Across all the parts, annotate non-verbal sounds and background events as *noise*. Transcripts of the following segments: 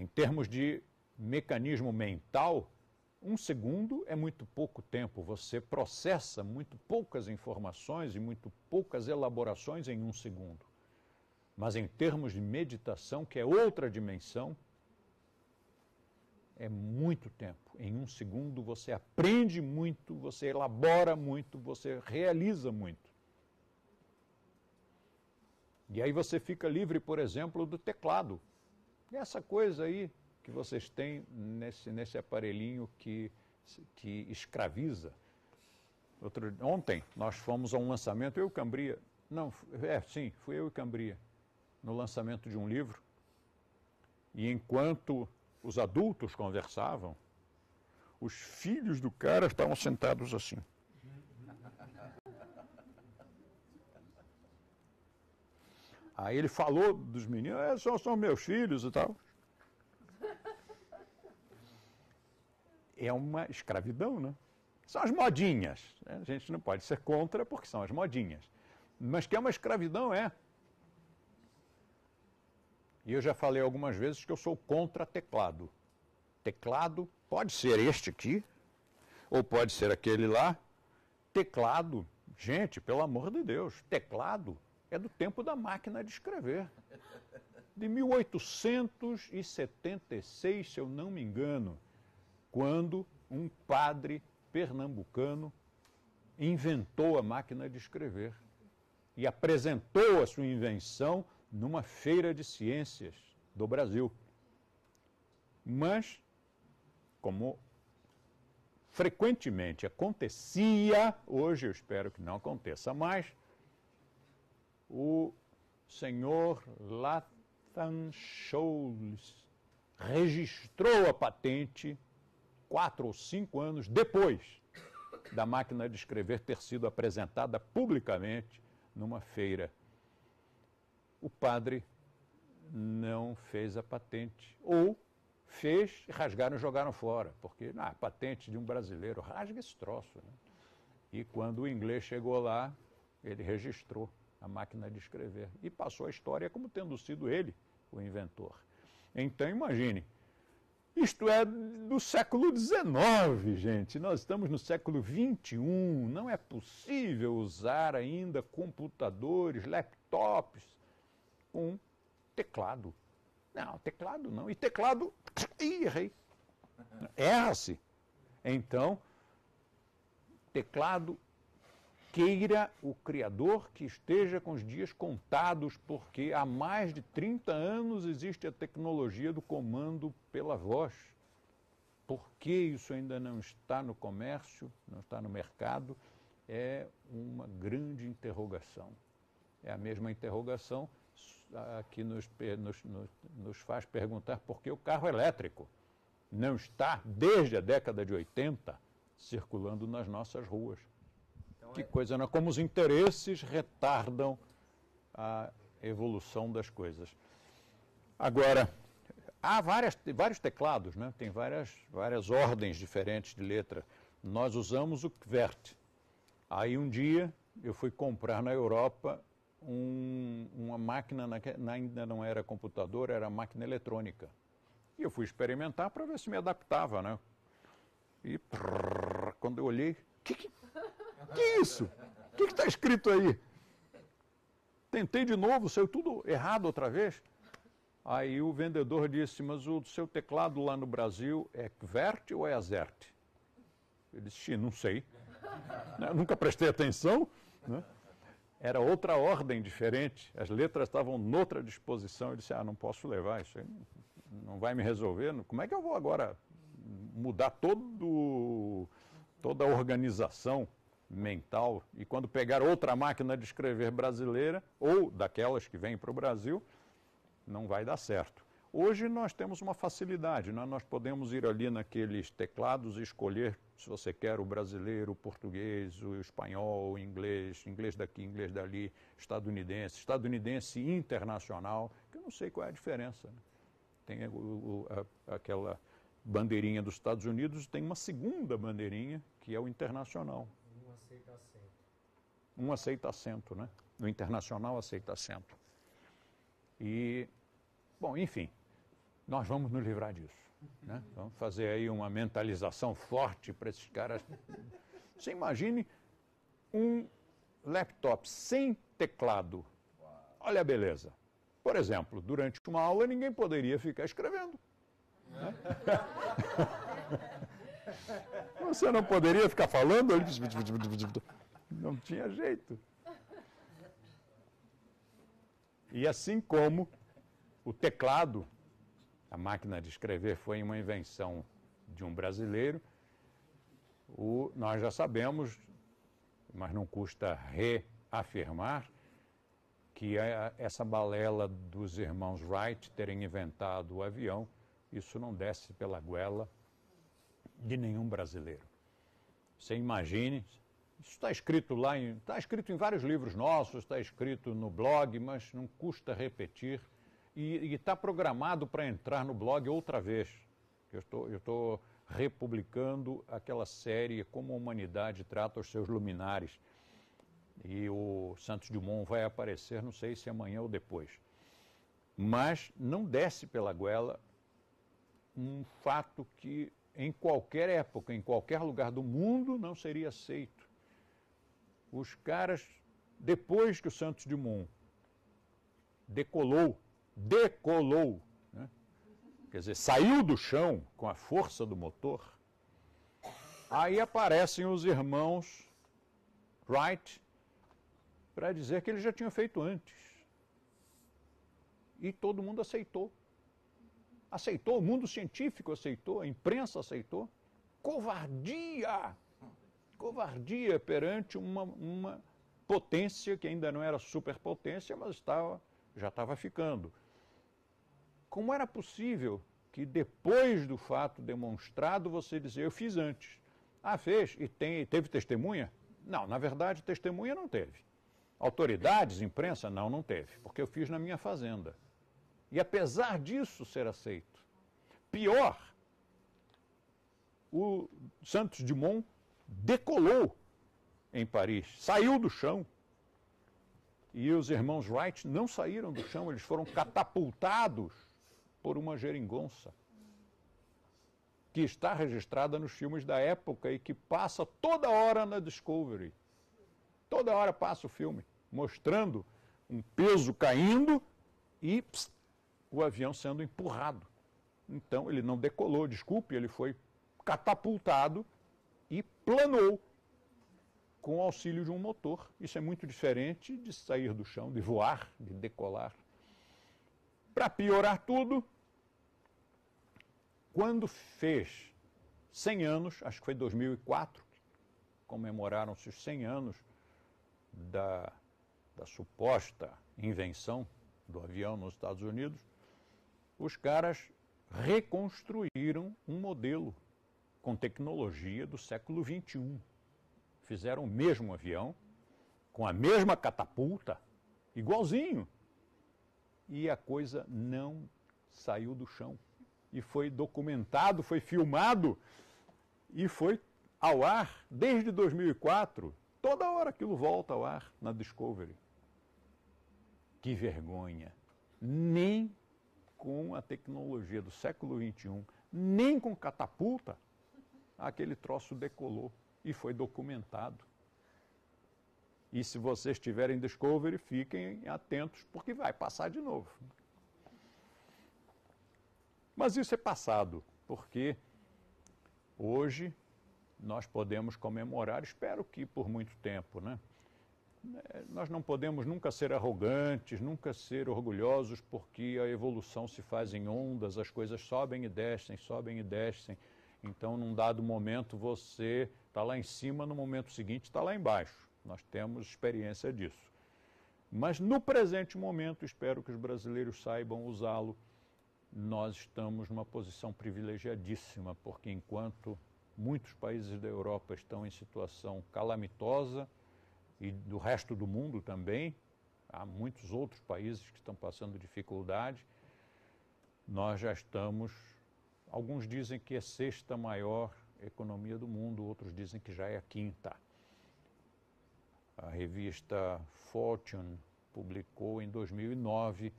Em termos de mecanismo mental, um segundo é muito pouco tempo. Você processa muito poucas informações e muito poucas elaborações em um segundo. Mas em termos de meditação, que é outra dimensão, é muito tempo. Em um segundo você aprende muito, você elabora muito, você realiza muito. E aí você fica livre, por exemplo, do teclado essa coisa aí que vocês têm nesse, nesse aparelhinho que, que escraviza. Outro, ontem nós fomos a um lançamento, eu e Cambria. Não, é, sim, fui eu e Cambria, no lançamento de um livro. E enquanto os adultos conversavam, os filhos do cara estavam sentados assim. Aí ele falou dos meninos, é, são, são meus filhos e tal. É uma escravidão, né? São as modinhas. Né? A gente não pode ser contra porque são as modinhas. Mas que é uma escravidão, é. E eu já falei algumas vezes que eu sou contra teclado. Teclado pode ser este aqui, ou pode ser aquele lá. Teclado, gente, pelo amor de Deus, teclado é do tempo da máquina de escrever. De 1876, se eu não me engano, quando um padre pernambucano inventou a máquina de escrever e apresentou a sua invenção numa feira de ciências do Brasil. Mas, como frequentemente acontecia, hoje eu espero que não aconteça mais, o senhor Lathan Scholes registrou a patente quatro ou cinco anos depois da máquina de escrever ter sido apresentada publicamente numa feira. O padre não fez a patente. Ou fez, e rasgaram e jogaram fora, porque ah, patente de um brasileiro, rasga esse troço. Né? E quando o inglês chegou lá, ele registrou a máquina de escrever. E passou a história como tendo sido ele o inventor. Então imagine, isto é do século XIX, gente. Nós estamos no século XXI. Não é possível usar ainda computadores, laptops com teclado. Não, teclado não. E teclado, ih, errei. *laughs* Erra-se. Então, teclado queira o Criador que esteja com os dias contados, porque há mais de 30 anos existe a tecnologia do comando pela voz. Por que isso ainda não está no comércio, não está no mercado, é uma grande interrogação. É a mesma interrogação ah, que nos, nos, nos faz perguntar por que o carro elétrico não está, desde a década de 80, circulando nas nossas ruas. Então, que é... coisa, né? Como os interesses retardam a evolução das coisas. Agora, há várias, vários teclados, né? Tem várias, várias ordens diferentes de letra. Nós usamos o QWERT. Aí um dia eu fui comprar na Europa um, uma máquina, na, ainda não era computador, era máquina eletrônica. E eu fui experimentar para ver se me adaptava, né? E prrr, quando eu olhei, que, que que isso? O que está escrito aí? Tentei de novo, saiu tudo errado outra vez. Aí o vendedor disse, mas o seu teclado lá no Brasil é Kvert ou é Azert? Eu disse, não sei. Eu *laughs* né? nunca prestei atenção. Né? Era outra ordem diferente, as letras estavam noutra disposição. Eu disse, ah, não posso levar, isso aí não vai me resolver. Como é que eu vou agora mudar todo, toda a organização? mental e quando pegar outra máquina de escrever brasileira ou daquelas que vêm para o Brasil, não vai dar certo. Hoje nós temos uma facilidade, né? nós podemos ir ali naqueles teclados e escolher se você quer o brasileiro, o português, o espanhol, o inglês, inglês daqui, inglês dali, estadunidense, estadunidense internacional, que eu não sei qual é a diferença. Né? Tem o, o, a, aquela bandeirinha dos Estados Unidos, tem uma segunda bandeirinha que é o internacional aceita assento. Um aceita assento, né? No internacional aceita assento. E, bom, enfim, nós vamos nos livrar disso. Né? *laughs* Vamos fazer aí uma mentalização forte para esses caras. Você imagine um laptop sem teclado. Olha a beleza. Por exemplo, durante uma aula ninguém poderia ficar escrevendo. Né? *laughs* *laughs* Você não poderia ficar falando? Não tinha jeito. E assim como o teclado, a máquina de escrever foi uma invenção de um brasileiro, o, nós já sabemos, mas não custa reafirmar, que essa balela dos irmãos Wright terem inventado o avião, isso não desce pela goela de nenhum brasileiro. Você imagine, isso está escrito lá, está escrito em vários livros nossos, está escrito no blog, mas não custa repetir. E está programado para entrar no blog outra vez. Eu estou, eu estou republicando aquela série Como a Humanidade Trata os Seus Luminares. E o Santos Dumont vai aparecer, não sei se amanhã ou depois. Mas não desce pela goela um fato que em qualquer época, em qualquer lugar do mundo, não seria aceito. Os caras, depois que o Santos Dumont decolou, decolou, né? quer dizer, saiu do chão com a força do motor, aí aparecem os irmãos Wright para dizer que ele já tinha feito antes. E todo mundo aceitou aceitou, o mundo científico aceitou, a imprensa aceitou. Covardia! Covardia perante uma, uma potência que ainda não era superpotência, mas estava, já estava ficando. Como era possível que depois do fato demonstrado você dizer eu fiz antes? Ah, fez e tem, teve testemunha? Não, na verdade testemunha não teve. Autoridades, imprensa? Não, não teve, porque eu fiz na minha fazenda. E apesar disso ser aceito. Pior, o Santos Dumont decolou em Paris, saiu do chão. E os irmãos Wright não saíram do chão, eles foram catapultados por uma geringonça que está registrada nos filmes da época e que passa toda hora na Discovery. Toda hora passa o filme mostrando um peso caindo e o avião sendo empurrado. Então ele não decolou, desculpe, ele foi catapultado e planou com o auxílio de um motor. Isso é muito diferente de sair do chão, de voar, de decolar. Para piorar tudo, quando fez 100 anos, acho que foi 2004, comemoraram-se os 100 anos da, da suposta invenção do avião nos Estados Unidos, os caras reconstruíram um modelo com tecnologia do século XXI. Fizeram o mesmo avião, com a mesma catapulta, igualzinho. E a coisa não saiu do chão. E foi documentado, foi filmado e foi ao ar desde 2004. Toda hora aquilo volta ao ar na Discovery. Que vergonha! Nem com a tecnologia do século XXI, nem com catapulta, aquele troço decolou e foi documentado. E se vocês tiverem Discovery, fiquem atentos, porque vai passar de novo. Mas isso é passado, porque hoje nós podemos comemorar, espero que por muito tempo, né? É, nós não podemos nunca ser arrogantes, nunca ser orgulhosos, porque a evolução se faz em ondas, as coisas sobem e descem, sobem e descem. Então, num dado momento, você está lá em cima, no momento seguinte está lá embaixo. Nós temos experiência disso. Mas no presente momento, espero que os brasileiros saibam usá-lo. Nós estamos numa posição privilegiadíssima, porque enquanto muitos países da Europa estão em situação calamitosa, e do resto do mundo também. Há muitos outros países que estão passando dificuldade. Nós já estamos, alguns dizem que é a sexta maior economia do mundo, outros dizem que já é a quinta. A revista Fortune publicou em 2009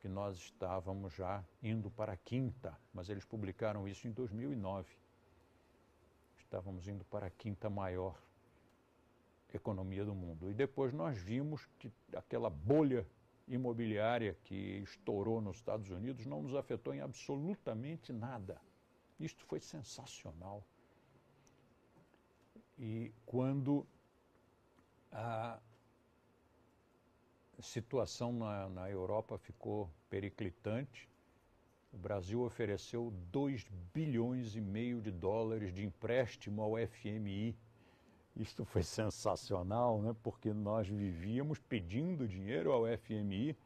que nós estávamos já indo para a quinta, mas eles publicaram isso em 2009. Estávamos indo para a quinta maior economia do mundo. E depois nós vimos que aquela bolha imobiliária que estourou nos Estados Unidos não nos afetou em absolutamente nada. Isto foi sensacional. E quando a situação na, na Europa ficou periclitante, o Brasil ofereceu 2 bilhões e meio de dólares de empréstimo ao FMI isto foi sensacional, né? porque nós vivíamos pedindo dinheiro ao FMI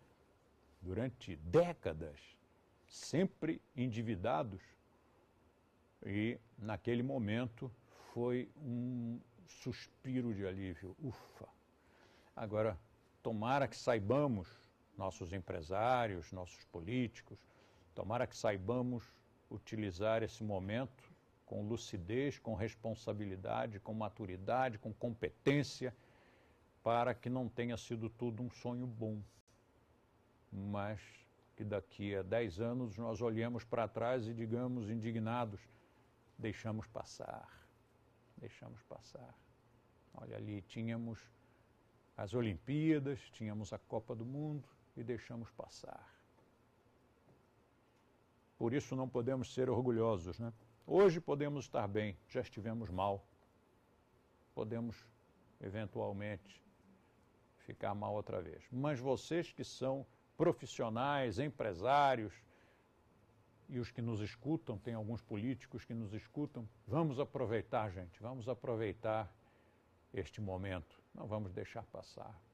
durante décadas, sempre endividados. E naquele momento foi um suspiro de alívio. Ufa! Agora, tomara que saibamos, nossos empresários, nossos políticos, tomara que saibamos utilizar esse momento com lucidez, com responsabilidade, com maturidade, com competência, para que não tenha sido tudo um sonho bom, mas que daqui a dez anos nós olhemos para trás e digamos indignados: deixamos passar, deixamos passar. Olha ali, tínhamos as Olimpíadas, tínhamos a Copa do Mundo e deixamos passar. Por isso não podemos ser orgulhosos, né? Hoje podemos estar bem, já estivemos mal. Podemos, eventualmente, ficar mal outra vez. Mas vocês que são profissionais, empresários, e os que nos escutam, tem alguns políticos que nos escutam, vamos aproveitar, gente, vamos aproveitar este momento, não vamos deixar passar.